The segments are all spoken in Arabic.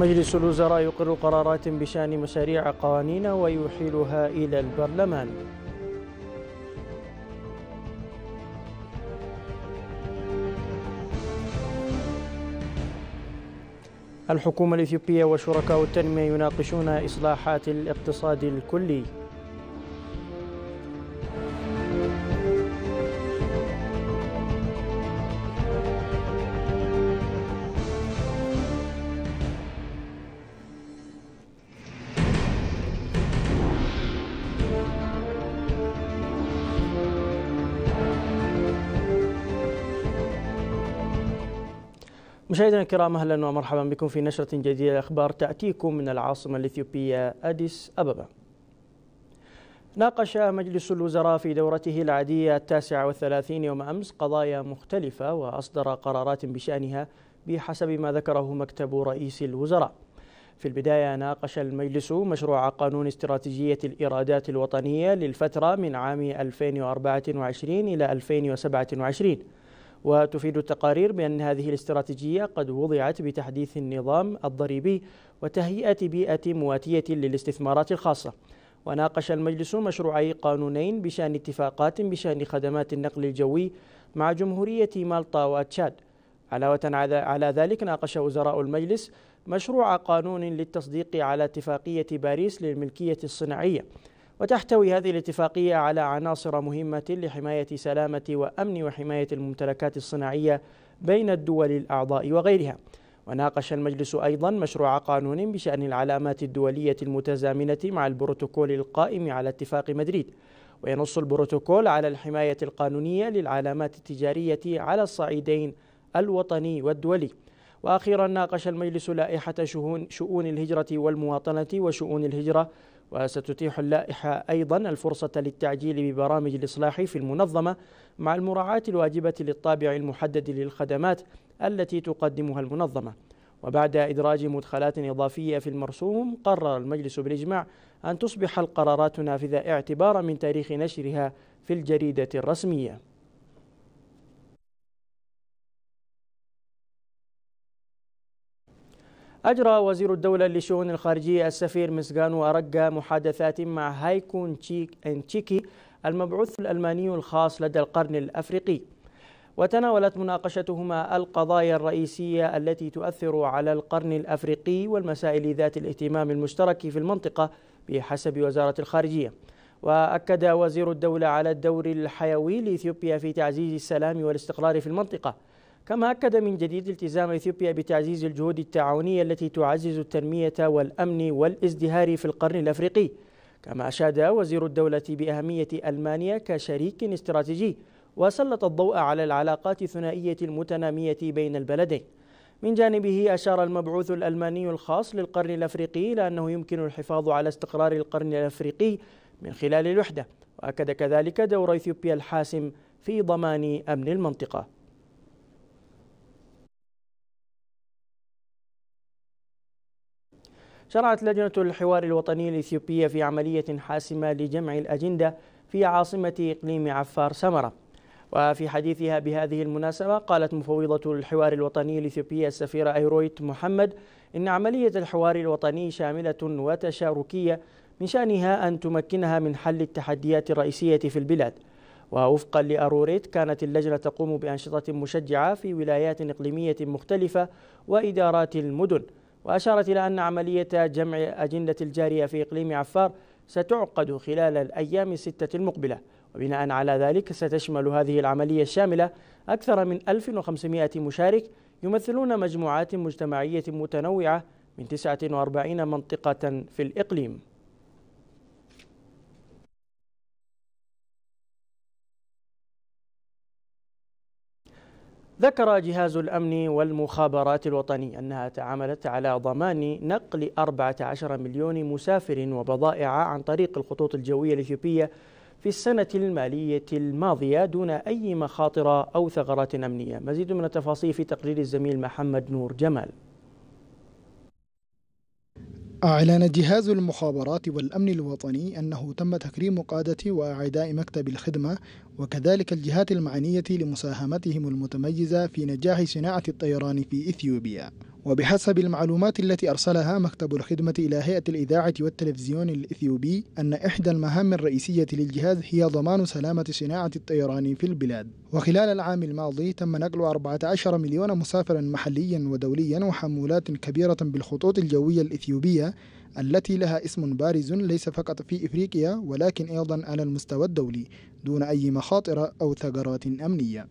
مجلس الوزراء يقر قرارات بشأن مشاريع قوانين ويحيلها إلى البرلمان الحكومة الإثيوبية وشركاء التنمية يناقشون إصلاحات الاقتصاد الكلي مشاهدينا الكرام اهلا ومرحبا بكم في نشره جديده الاخبار تاتيكم من العاصمه الاثيوبيه اديس ابابا. ناقش مجلس الوزراء في دورته العاديه التاسعه والثلاثين يوم امس قضايا مختلفه واصدر قرارات بشانها بحسب ما ذكره مكتب رئيس الوزراء. في البداية ناقش المجلس مشروع قانون استراتيجية الإيرادات الوطنية للفترة من عام 2024 إلى 2027 وتفيد التقارير بأن هذه الاستراتيجية قد وضعت بتحديث النظام الضريبي وتهيئة بيئة مواتية للاستثمارات الخاصة وناقش المجلس مشروعي قانونين بشأن اتفاقات بشأن خدمات النقل الجوي مع جمهورية مالطا وتشاد علاوة على ذلك ناقش وزراء المجلس مشروع قانون للتصديق على اتفاقية باريس للملكية الصناعية وتحتوي هذه الاتفاقية على عناصر مهمة لحماية سلامة وأمن وحماية الممتلكات الصناعية بين الدول الأعضاء وغيرها وناقش المجلس أيضا مشروع قانون بشأن العلامات الدولية المتزامنة مع البروتوكول القائم على اتفاق مدريد وينص البروتوكول على الحماية القانونية للعلامات التجارية على الصعيدين الوطني والدولي وأخيرا ناقش المجلس لائحة شؤون الهجرة والمواطنة وشؤون الهجرة وستتيح اللائحة أيضا الفرصة للتعجيل ببرامج الإصلاح في المنظمة مع المراعاة الواجبة للطابع المحدد للخدمات التي تقدمها المنظمة وبعد إدراج مدخلات إضافية في المرسوم قرر المجلس بالإجماع أن تصبح القرارات نافذة اعتبارا من تاريخ نشرها في الجريدة الرسمية أجرى وزير الدولة لشؤون الخارجية السفير مسجانو أرقا محادثات مع هايكون تشيكي المبعوث الألماني الخاص لدى القرن الأفريقي وتناولت مناقشتهما القضايا الرئيسية التي تؤثر على القرن الأفريقي والمسائل ذات الاهتمام المشترك في المنطقة بحسب وزارة الخارجية وأكد وزير الدولة على الدور الحيوي لإثيوبيا في تعزيز السلام والاستقرار في المنطقة كما أكد من جديد التزام إثيوبيا بتعزيز الجهود التعاونية التي تعزز التنمية والأمن والازدهار في القرن الأفريقي كما أشاد وزير الدولة بأهمية ألمانيا كشريك استراتيجي وسلط الضوء على العلاقات الثنائية المتنامية بين البلدين من جانبه أشار المبعوث الألماني الخاص للقرن الأفريقي لأنه يمكن الحفاظ على استقرار القرن الأفريقي من خلال الوحدة وأكد كذلك دور إثيوبيا الحاسم في ضمان أمن المنطقة شرعت لجنة الحوار الوطني الإثيوبية في عملية حاسمة لجمع الأجندة في عاصمة إقليم عفار سمرة وفي حديثها بهذه المناسبة قالت مفوضة الحوار الوطني الإثيوبية السفيرة أيرويت محمد إن عملية الحوار الوطني شاملة وتشاركية من شأنها أن تمكنها من حل التحديات الرئيسية في البلاد ووفقا لأروريت كانت اللجنة تقوم بأنشطة مشجعة في ولايات إقليمية مختلفة وإدارات المدن وأشارت إلى أن عملية جمع أجندة الجارية في إقليم عفار ستعقد خلال الأيام الستة المقبلة وبناء على ذلك ستشمل هذه العملية الشاملة أكثر من 1500 مشارك يمثلون مجموعات مجتمعية متنوعة من 49 منطقة في الإقليم ذكر جهاز الأمن والمخابرات الوطني أنها تعاملت على ضمان نقل 14 مليون مسافر وبضائع عن طريق الخطوط الجوية الإثيوبية في السنة المالية الماضية دون أي مخاطر أو ثغرات أمنية مزيد من التفاصيل في تقرير الزميل محمد نور جمال أعلن جهاز المخابرات والأمن الوطني أنه تم تكريم قادة وأعداء مكتب الخدمة وكذلك الجهات المعنية لمساهمتهم المتميزة في نجاح صناعة الطيران في إثيوبيا وبحسب المعلومات التي أرسلها مكتب الخدمة إلى هيئة الإذاعة والتلفزيون الإثيوبي أن إحدى المهام الرئيسية للجهاز هي ضمان سلامة صناعة الطيران في البلاد وخلال العام الماضي تم نقل 14 مليون مسافرا محليا ودوليا وحمولات كبيرة بالخطوط الجوية الإثيوبية التي لها اسم بارز ليس فقط في إفريقيا ولكن أيضا على المستوى الدولي دون أي مخاطر أو ثغرات أمنية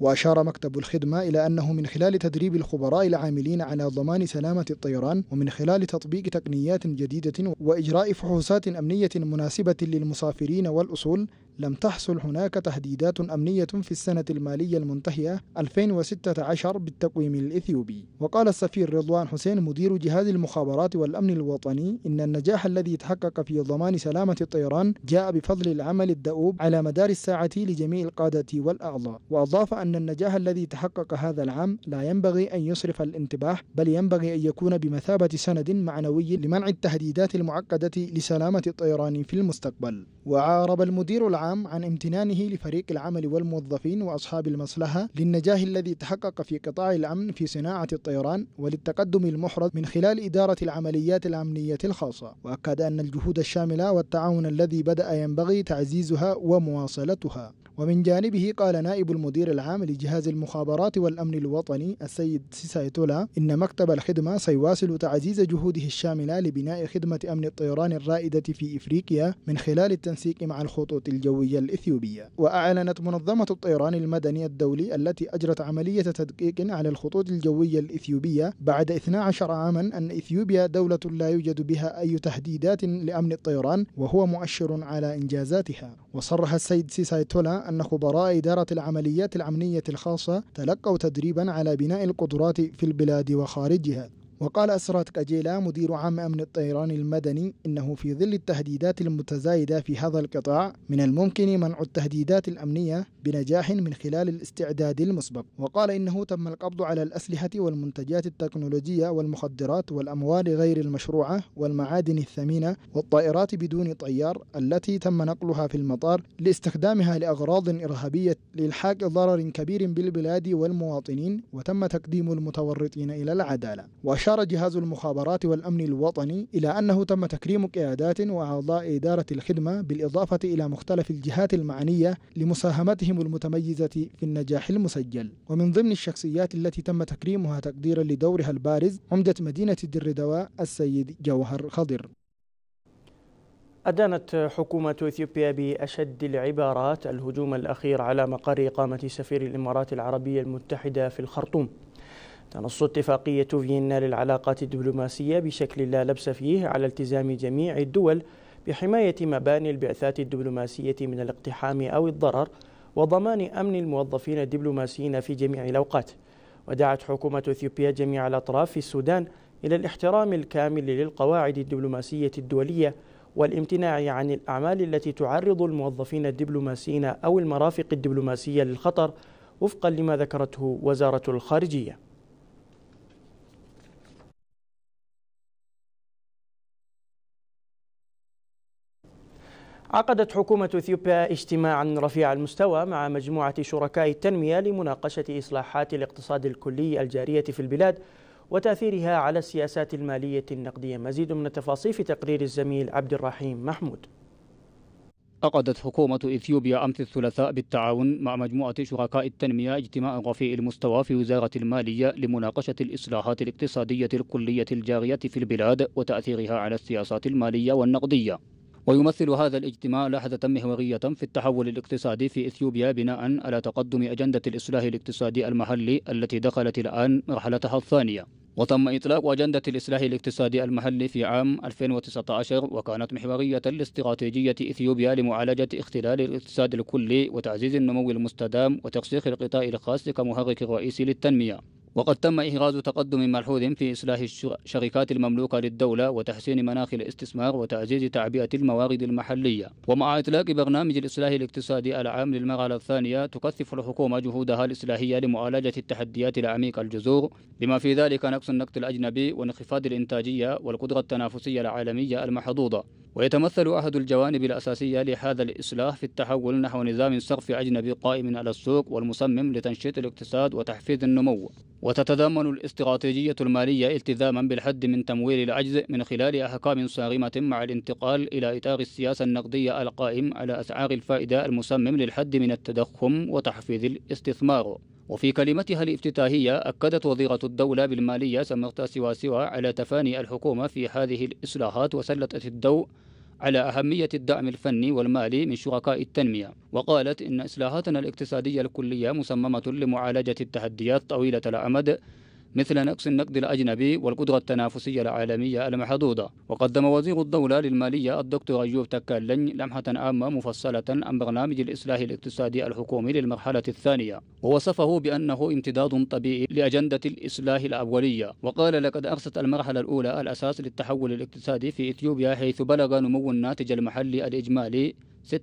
وأشار مكتب الخدمة إلى أنه من خلال تدريب الخبراء العاملين على ضمان سلامة الطيران ومن خلال تطبيق تقنيات جديدة وإجراء فحوصات أمنية مناسبة للمسافرين والأصول لم تحصل هناك تهديدات أمنية في السنة المالية المنتهية 2016 بالتقويم الإثيوبي وقال السفير رضوان حسين مدير جهاز المخابرات والأمن الوطني إن النجاح الذي تحقق في ضمان سلامة الطيران جاء بفضل العمل الدؤوب على مدار الساعة لجميع القادة والأعضاء وأضاف أن النجاح الذي تحقق هذا العام لا ينبغي أن يصرف الانتباه بل ينبغي أن يكون بمثابة سند معنوي لمنع التهديدات المعقدة لسلامة الطيران في المستقبل وعارب المدير العام العام عن امتنانه لفريق العمل والموظفين وأصحاب المصلحة للنجاح الذي تحقق في قطاع الأمن في صناعة الطيران وللتقدم المحرز من خلال إدارة العمليات الأمنية الخاصة وأكد أن الجهود الشاملة والتعاون الذي بدأ ينبغي تعزيزها ومواصلتها ومن جانبه قال نائب المدير العام لجهاز المخابرات والأمن الوطني السيد سيسايتولا إن مكتب الخدمة سيواصل تعزيز جهوده الشاملة لبناء خدمة أمن الطيران الرائدة في إفريقيا من خلال التنسيق مع الخطوط الجوية الجوية الإثيوبية وأعلنت منظمة الطيران المدني الدولي التي أجرت عملية تدقيق على الخطوط الجوية الإثيوبية بعد 12 عاما أن إثيوبيا دولة لا يوجد بها أي تهديدات لأمن الطيران وهو مؤشر على إنجازاتها وصرح السيد سيساي تولا أن خبراء إدارة العمليات الأمنية الخاصة تلقوا تدريبا على بناء القدرات في البلاد وخارجها وقال أسرات كاجيلا مدير عام أمن الطيران المدني إنه في ظل التهديدات المتزايدة في هذا القطاع من الممكن منع التهديدات الأمنية بنجاح من خلال الاستعداد المسبق وقال إنه تم القبض على الأسلحة والمنتجات التكنولوجية والمخدرات والأموال غير المشروعة والمعادن الثمينة والطائرات بدون طيار التي تم نقلها في المطار لاستخدامها لأغراض إرهابية لإلحاق ضرر كبير بالبلاد والمواطنين وتم تقديم المتورطين إلى العدالة وأشار أشار جهاز المخابرات والأمن الوطني إلى أنه تم تكريم قيادات وأعضاء إدارة الخدمة بالإضافة إلى مختلف الجهات المعنية لمساهمتهم المتميزة في النجاح المسجل ومن ضمن الشخصيات التي تم تكريمها تقديرا لدورها البارز عمدة مدينة در دواء السيد جوهر خضر أدانت حكومة إثيوبيا بأشد العبارات الهجوم الأخير على مقر إقامة سفير الإمارات العربية المتحدة في الخرطوم تنص اتفاقية فيينا للعلاقات الدبلوماسية بشكل لا لبس فيه على التزام جميع الدول بحماية مباني البعثات الدبلوماسية من الاقتحام أو الضرر وضمان أمن الموظفين الدبلوماسيين في جميع الأوقات ودعت حكومة إثيوبيا جميع الأطراف في السودان إلى الاحترام الكامل للقواعد الدبلوماسية الدولية والامتناع عن الأعمال التي تعرض الموظفين الدبلوماسيين أو المرافق الدبلوماسية للخطر وفقا لما ذكرته وزارة الخارجية عقدت حكومة إثيوبيا اجتماعا رفيع المستوى مع مجموعة شركاء التنمية لمناقشة إصلاحات الاقتصاد الكلي الجارية في البلاد وتأثيرها على السياسات المالية النقدية مزيد من التفاصيل في تقرير الزميل عبد الرحيم محمود عقدت حكومة إثيوبيا أمس الثلاثاء بالتعاون مع مجموعة شركاء التنمية اجتماعا رفيع المستوى في وزارة المالية لمناقشة الإصلاحات الاقتصادية الكلية الجارية في البلاد وتأثيرها على السياسات المالية والنقدية ويمثل هذا الاجتماع لحظة محورية في التحول الاقتصادي في إثيوبيا بناء على تقدم أجندة الإصلاح الاقتصادي المحلي التي دخلت الآن مرحلتها الثانية وتم إطلاق أجندة الإصلاح الاقتصادي المحلي في عام 2019 وكانت محورية لاستراتيجية إثيوبيا لمعالجة اختلال الاقتصاد الكلي وتعزيز النمو المستدام وترسيخ القطاع الخاص كمحرك رئيسي للتنمية وقد تم إهراز تقدم ملحوظ في إصلاح الشركات المملوكة للدولة وتحسين مناخ الاستثمار وتعزيز تعبئة الموارد المحلية ومع إطلاق برنامج الإصلاح الاقتصادي العام للمرحلة الثانية تكثف الحكومة جهودها الإصلاحية لمعالجة التحديات العميقة الجذور بما في ذلك نقص النقد الأجنبي وانخفاض الإنتاجية والقدرة التنافسية العالمية المحظوظة ويتمثل أحد الجوانب الأساسية لهذا الإصلاح في التحول نحو نظام صرف أجنبي قائم على السوق والمصمم لتنشيط الاقتصاد وتحفيز النمو وتتضمن الاستراتيجية المالية التزاما بالحد من تمويل العجز من خلال أحكام صارمة مع الانتقال إلى إطار السياسة النقدية القائم على أسعار الفائدة المسمم للحد من التضخم وتحفيز الاستثمار وفي كلمتها الافتتاحية أكدت وزيرة الدولة بالمالية سمرتا سواسوا على تفاني الحكومة في هذه الإصلاحات وسلطت الضوء على أهمية الدعم الفني والمالي من شركاء التنمية وقالت إن إصلاحاتنا الاقتصادية الكلية مصممة لمعالجة التحديات طويلة الأمد مثل نقص النقد الأجنبي والقدرة التنافسية العالمية المحدودة وقدم وزير الدولة للمالية الدكتور أيوب تكالن لمحة عامة مفصلة عن برنامج الإصلاح الاقتصادي الحكومي للمرحلة الثانية ووصفه بأنه امتداد طبيعي لأجندة الإصلاح الأولية وقال لقد أرست المرحلة الأولى الأساس للتحول الاقتصادي في إثيوبيا حيث بلغ نمو الناتج المحلي الإجمالي 6.1%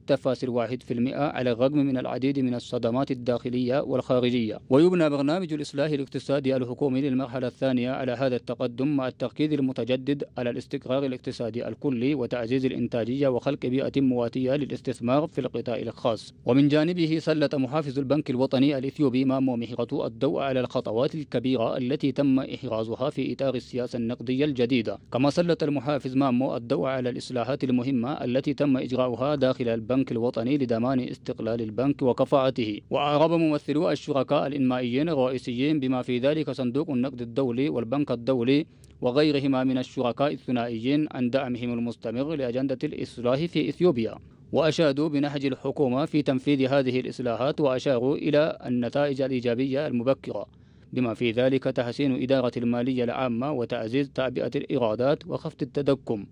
على الرغم من العديد من الصدمات الداخلية والخارجية ويبنى برنامج الإصلاح الاقتصادي الحكومي للمرحلة الثانية على هذا التقدم مع التركيز المتجدد على الاستقرار الاقتصادي الكلي وتعزيز الإنتاجية وخلق بيئة مواتية للاستثمار في القطاع الخاص ومن جانبه سلط محافظ البنك الوطني الإثيوبي مامو ميحيغاتو الضوء على الخطوات الكبيرة التي تم إحرازها في إطار السياسة النقدية الجديدة كما سلط المحافظ مامو الضوء على الإصلاحات المهمة التي تم إجراؤها داخل إلى البنك الوطني لضمان استقلال البنك وكفاءته وأعرب ممثلو الشركاء الإنمائيين الرئيسيين بما في ذلك صندوق النقد الدولي والبنك الدولي وغيرهما من الشركاء الثنائيين عن دعمهم المستمر لأجندة الإصلاح في إثيوبيا وأشادوا بنهج الحكومة في تنفيذ هذه الإصلاحات وأشاروا إلى النتائج الإيجابية المبكرة بما في ذلك تحسين إدارة المالية العامة وتعزيز تعبئة الإيرادات وخفض التدكم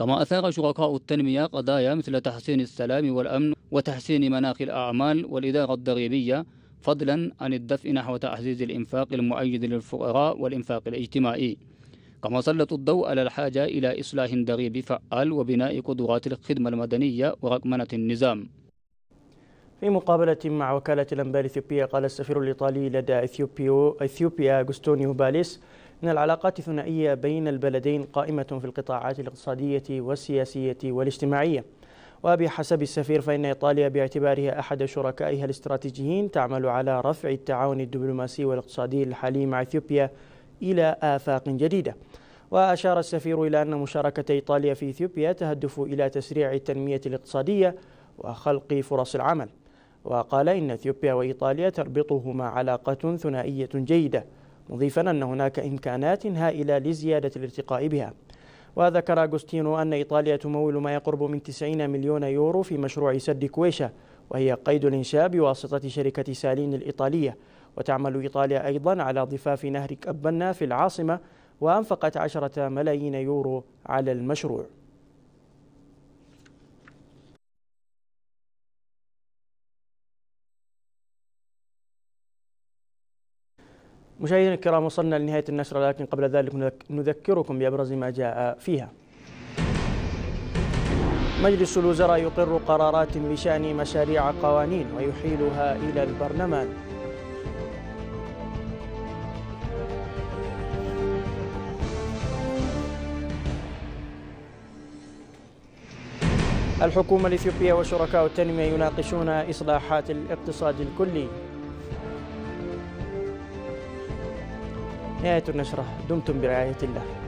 كما أثار شركاء التنمية قضايا مثل تحسين السلام والأمن وتحسين مناخ الأعمال والإدارة الضريبية فضلا عن الدفع نحو تعزيز الإنفاق المؤيد للفقراء والإنفاق الاجتماعي كما سلطوا الضوء على الحاجة إلى إصلاح ضريبي فعال وبناء قدرات الخدمة المدنية ورقمنة النظام في مقابلة مع وكالة الأنباء الإثيوبية قال السفير الإيطالي لدى إثيوبيا جوستونيو باليس إن العلاقات الثنائية بين البلدين قائمة في القطاعات الاقتصادية والسياسية والاجتماعية وبحسب السفير فإن إيطاليا باعتبارها أحد شركائها الاستراتيجيين تعمل على رفع التعاون الدبلوماسي والاقتصادي الحالي مع إثيوبيا إلى آفاق جديدة وأشار السفير إلى أن مشاركة إيطاليا في إثيوبيا تهدف إلى تسريع التنمية الاقتصادية وخلق فرص العمل وقال إن إثيوبيا وإيطاليا تربطهما علاقة ثنائية جيدة مضيفا أن هناك إمكانات هائلة لزيادة الارتقاء بها وذكر أغوستينو أن إيطاليا تمول ما يقرب من 90 مليون يورو في مشروع سد كويشة وهي قيد الإنشاء بواسطة شركة سالين الإيطالية وتعمل إيطاليا أيضا على ضفاف نهر كبنا في العاصمة وأنفقت عشرة ملايين يورو على المشروع مشاهدينا الكرام وصلنا لنهاية النشرة لكن قبل ذلك نذكركم بأبرز ما جاء فيها مجلس الوزراء يقر قرارات بشأن مشاريع قوانين ويحيلها إلى البرلمان الحكومة الإثيوبية وشركاء التنمية يناقشون إصلاحات الاقتصاد الكلي نهاية النشرة دمتم برعاية الله